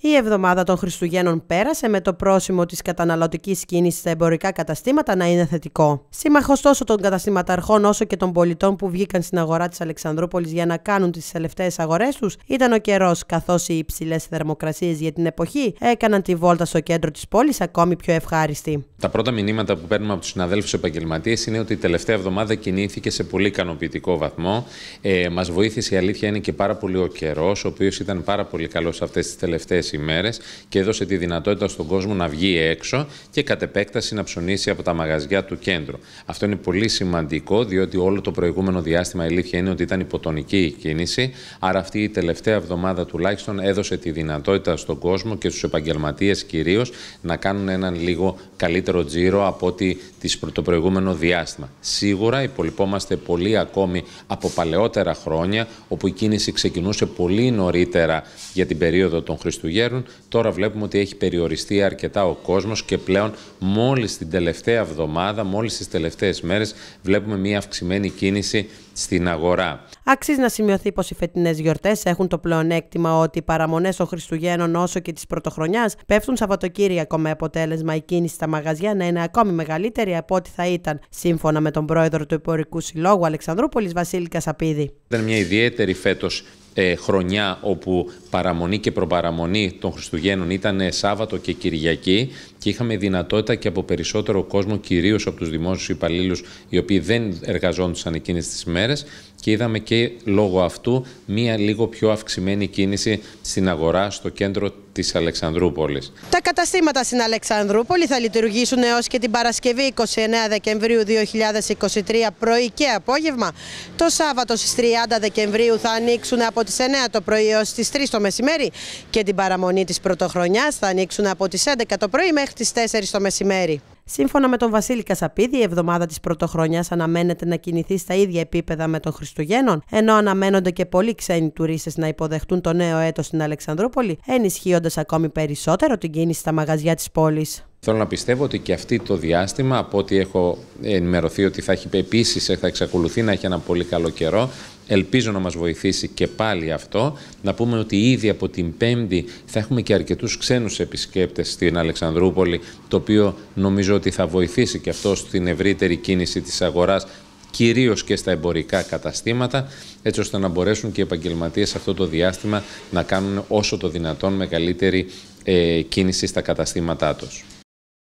Η εβδομάδα των Χριστουγέννων πέρασε με το πρόσημο της καταναλωτικής κίνησης στα εμπορικά καταστήματα να είναι θετικό. Σύμμαχος τόσο των καταστηματαρχών όσο και των πολιτών που βγήκαν στην αγορά της Αλεξανδρούπολης για να κάνουν τις τελευταίες αγορές τους ήταν ο καιρός, καθώς οι υψηλές θερμοκρασίες για την εποχή έκαναν τη βόλτα στο κέντρο της πόλης ακόμη πιο ευχάριστη. Τα πρώτα μηνύματα που παίρνουμε από τους συναδέλφους επαγγελματίες είναι ότι η τελευταία εβδομάδα κινήθηκε σε πολύ ικανοποιητικό βαθμό. Ε, Μας βοήθησε η αλήθεια είναι και πάρα πολύ ο καιρός, ο οποίος ήταν πάρα πολύ καλός αυτές τις τελευταίες ημέρες και έδωσε τη δυνατότητα στον κόσμο να βγει έξω και κατ' επέκταση να ψωνίσει από τα μαγαζιά του κέντρου. Αυτό είναι πολύ σημαντικό διότι όλο το προηγούμενο διάστημα η αλήθεια είναι ότι ήταν υποτονική η κίνηση, άρα αυτή η τελευταία εβδομάδα τουλάχιστον έδωσε τη δυνατότητα στον κόσμο και στους επαγγελματίες κυρίως να κάνουν έναν λίγο καλύτερο τζίρο από ότι τις, το προηγούμενο διάστημα. Σίγουρα υπολοιπόμαστε πολύ ακόμη από παλαιότερα χρόνια, όπου η κίνηση ξεκινούσε πολύ νωρίτερα για την περίοδο των Χριστουγέννων. Τώρα βλέπουμε ότι έχει περιοριστεί αρκετά ο κόσμος και πλέον μόλις την τελευταία εβδομάδα, μόλις τις τελευταίες μέρες βλέπουμε μια αυξημένη κίνηση στην αγορά. Αξίζει να σημειωθεί πως οι φετινές γιορτές έχουν το πλεονέκτημα ότι οι παραμονές των Χριστουγέννων όσο και της Πρωτοχρονιάς πέφτουν Σαββατοκύριακο με αποτέλεσμα η κίνηση στα μαγαζιά να είναι ακόμη μεγαλύτερη από ό,τι θα ήταν, σύμφωνα με τον πρόεδρο του Υπορικού Συλλόγου Αλεξανδρούπολης Βασίλη Κασαπίδη. Ήταν μια ιδιαίτερη φέτος ε, χρονιά όπου παραμονή και προπαραμονή των Χριστουγέννων ήταν ε, Σάββατο και Κυριακή και είχαμε δυνατότητα και από περισσότερο κόσμο, κυρίως από τους δημόσιους υπαλλήλους οι οποίοι δεν εργαζόντουσαν εκείνες τις μέρες και είδαμε και λόγω αυτού μία λίγο πιο αυξημένη κίνηση στην αγορά, στο κέντρο τα καταστήματα στην Αλεξανδρούπολη θα λειτουργήσουν έως και την Παρασκευή 29 Δεκεμβρίου 2023 πρωί και απόγευμα. Το Σάββατο στις 30 Δεκεμβρίου θα ανοίξουν από τις 9 το πρωί έως τις 3 το μεσημέρι και την παραμονή της Πρωτοχρονιάς θα ανοίξουν από τις 11 το πρωί μέχρι τις 4 το μεσημέρι. Σύμφωνα με τον Βασίλη Κασαπίδη, η εβδομάδα της πρωτοχρονιάς αναμένεται να κινηθεί στα ίδια επίπεδα με τον Χριστουγέννων, ενώ αναμένονται και πολλοί ξένοι τουρίστες να υποδεχτούν το νέο έτος στην Αλεξανδρούπολη, ενισχύοντας ακόμη περισσότερο την κίνηση στα μαγαζιά της πόλης. Θέλω να πιστεύω ότι και αυτή το διάστημα, από ό,τι έχω ενημερωθεί ότι θα έχει επίσης θα εξακολουθεί να έχει ένα πολύ καλό καιρό, Ελπίζω να μας βοηθήσει και πάλι αυτό. Να πούμε ότι ήδη από την Πέμπτη θα έχουμε και αρκετούς ξένους επισκέπτες στην Αλεξανδρούπολη, το οποίο νομίζω ότι θα βοηθήσει και αυτό στην ευρύτερη κίνηση της αγοράς κυρίως και στα εμπορικά καταστήματα, έτσι ώστε να μπορέσουν και οι επαγγελματίες αυτό το διάστημα να κάνουν όσο το δυνατόν μεγαλύτερη ε, κίνηση στα καταστήματά τους.